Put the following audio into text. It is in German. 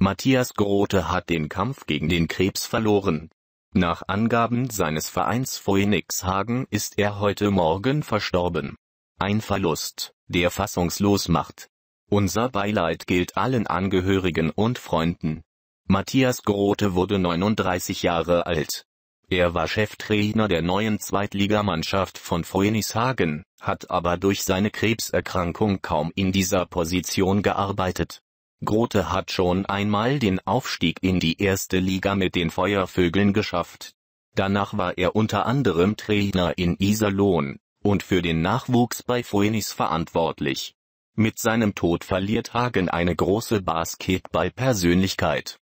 Matthias Grote hat den Kampf gegen den Krebs verloren. Nach Angaben seines Vereins Phoenix Hagen ist er heute Morgen verstorben. Ein Verlust, der fassungslos macht. Unser Beileid gilt allen Angehörigen und Freunden. Matthias Grote wurde 39 Jahre alt. Er war Cheftrainer der neuen Zweitligamannschaft von Phoenix Hagen, hat aber durch seine Krebserkrankung kaum in dieser Position gearbeitet. Grote hat schon einmal den Aufstieg in die erste Liga mit den Feuervögeln geschafft. Danach war er unter anderem Trainer in Iserlohn und für den Nachwuchs bei Phoenix verantwortlich. Mit seinem Tod verliert Hagen eine große Basketballpersönlichkeit.